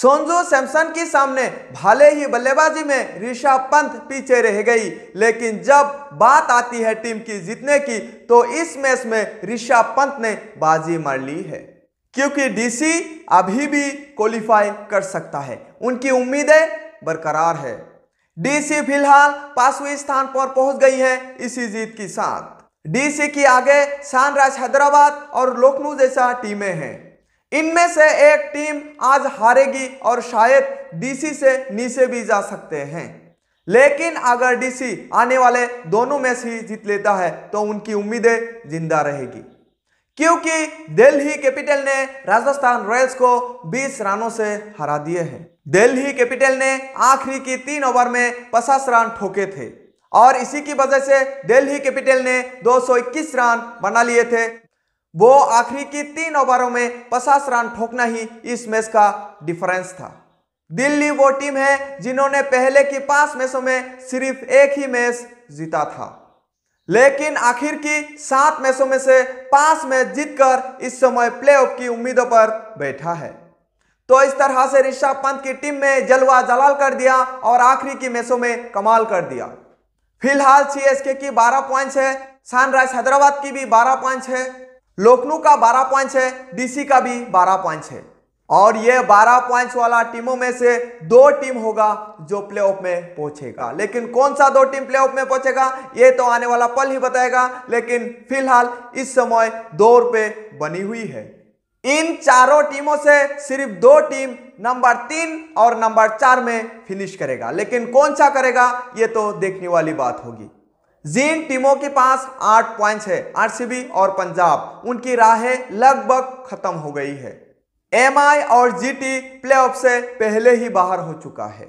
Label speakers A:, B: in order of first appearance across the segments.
A: सोनजू सैमसन के सामने भले ही बल्लेबाजी में ऋषभ पंत पीछे रह गई लेकिन जब बात आती है टीम की जीतने की तो इस मैच में ऋषभ पंत ने बाजी मार ली है क्योंकि डीसी अभी भी क्वालिफाई कर सकता है उनकी उम्मीदें बरकरार है डीसी फिलहाल पांचवें स्थान पर पहुंच गई है इसी जीत के साथ डीसी के आगे सनराइज हैदराबाद और लखनऊ जैसा टीमें हैं इनमें से एक टीम आज हारेगी और शायद डीसी से नीचे भी जा सकते हैं लेकिन अगर डीसी आने वाले दोनों में से जीत लेता है तो उनकी उम्मीदें जिंदा रहेगी क्योंकि दिल्ली कैपिटल ने राजस्थान रॉयल्स को 20 रनों से हरा दिए हैं दिल्ली कैपिटल ने आखिरी की तीन ओवर में पचास रन ठोके थे और इसी की वजह से दिल्ली कैपिटल ने 221 रन बना लिए थे वो आखिरी की तीन ओवरों में पचास रन ठोकना ही इस मैच का डिफरेंस था दिल्ली वो टीम है जिन्होंने पहले की पांच मैचों में सिर्फ एक ही मैच जीता था लेकिन आखिर की सात मैचों में से पांच मैच जीतकर इस समय प्लेऑफ की उम्मीदों पर बैठा है तो इस तरह से ऋषभ पंत की टीम में जलवा जलाल कर दिया और आखिरी की मैचों में कमाल कर दिया फिलहाल सीएसके की 12 पॉइंट्स है सनराइज हैदराबाद की भी 12 पॉइंट्स है लोकनू का बारह पॉइंट्स है डीसी का भी बारह पॉइंट्स है और ये बारह पॉइंट्स वाला टीमों में से दो टीम होगा जो प्लेऑफ में पहुंचेगा लेकिन कौन सा दो टीम प्लेऑफ में पहुंचेगा ये तो आने वाला पल ही बताएगा लेकिन फिलहाल इस समय दौर पे बनी हुई है इन चारों टीमों से सिर्फ दो टीम नंबर तीन और नंबर चार में फिनिश करेगा लेकिन कौन सा करेगा ये तो देखने वाली बात होगी जिन टीमों के पास आठ पॉइंट्स है आरसीबी और पंजाब उनकी राहें लगभग खत्म हो गई है एमआई और जीटी प्लेऑफ से पहले ही बाहर हो चुका है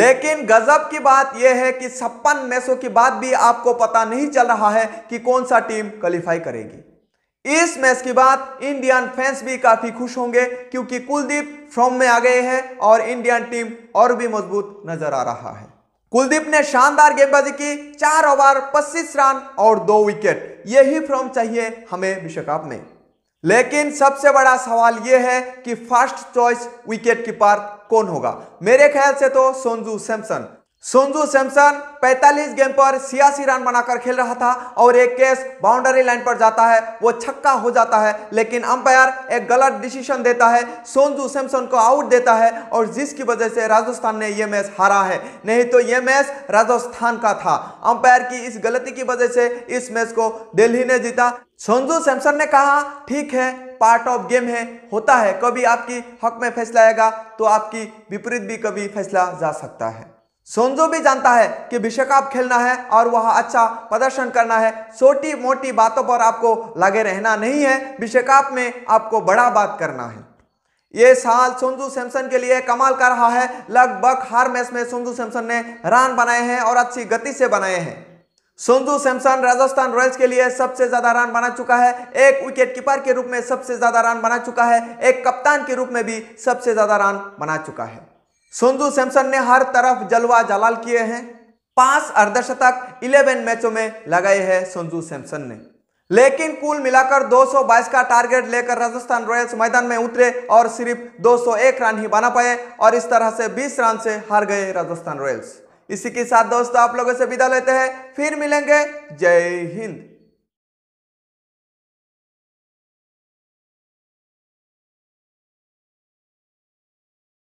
A: लेकिन गजब की बात यह है कि छप्पन मैचों के बाद भी आपको पता नहीं चल रहा है कि कौन सा टीम क्वालिफाई करेगी इस मैच के बाद इंडियन फैंस भी काफी खुश होंगे क्योंकि कुलदीप फॉर्म में आ गए हैं और इंडियन टीम और भी मजबूत नजर आ रहा है कुलदीप ने शानदार गेंदबाजी की चार ओवर पच्चीस रन और दो विकेट यही फॉर्म चाहिए हमें विश्व कप में लेकिन सबसे बड़ा सवाल यह है कि फर्स्ट चॉइस विकेट कीपर कौन होगा मेरे ख्याल से तो सोनजू सैमसन सोनजू सैमसन 45 गेम पर सियासी रन बनाकर खेल रहा था और एक केस बाउंड्री लाइन पर जाता है वो छक्का हो जाता है लेकिन अंपायर एक गलत डिसीजन देता है सोनजू सैमसन को आउट देता है और जिसकी वजह से राजस्थान ने ये मैच हारा है नहीं तो ये मैच राजस्थान का था अंपायर की इस गलती की वजह से इस मैच को दिल्ली ने जीता सोनजू सैमसन ने कहा ठीक है पार्ट ऑफ गेम है होता है कभी आपकी हक में फैसला आएगा तो आपकी विपरीत भी कभी फैसला जा सकता है सोनजो भी जानता है कि विश्व कप खेलना है और वह अच्छा प्रदर्शन करना है छोटी मोटी बातों पर आपको लगे रहना नहीं है विश्व कप में आपको बड़ा बात करना है ये साल सोनजू सैमसन के लिए कमाल कर रहा है लगभग हर मैच में सोनजू सैमसन ने रन बनाए हैं और अच्छी गति से बनाए हैं सोनजू सैमसन राजस्थान रॉयल्स के लिए सबसे ज्यादा रन बना चुका है एक विकेट कीपर के रूप में सबसे ज्यादा रन बना चुका है एक कप्तान के रूप में भी सबसे ज्यादा रन बना चुका है संजू सैमसन ने हर तरफ जलवा जलाल किए हैं पांच अर्धशतक 11 मैचों में लगाए हैं संजू सैमसन ने लेकिन कुल मिलाकर 222 का टारगेट लेकर राजस्थान रॉयल्स मैदान में उतरे और सिर्फ 201 रन ही बना पाए और इस तरह से 20 रन से हार गए राजस्थान रॉयल्स इसी के साथ दोस्तों आप लोगों से विदा लेते हैं फिर मिलेंगे जय हिंद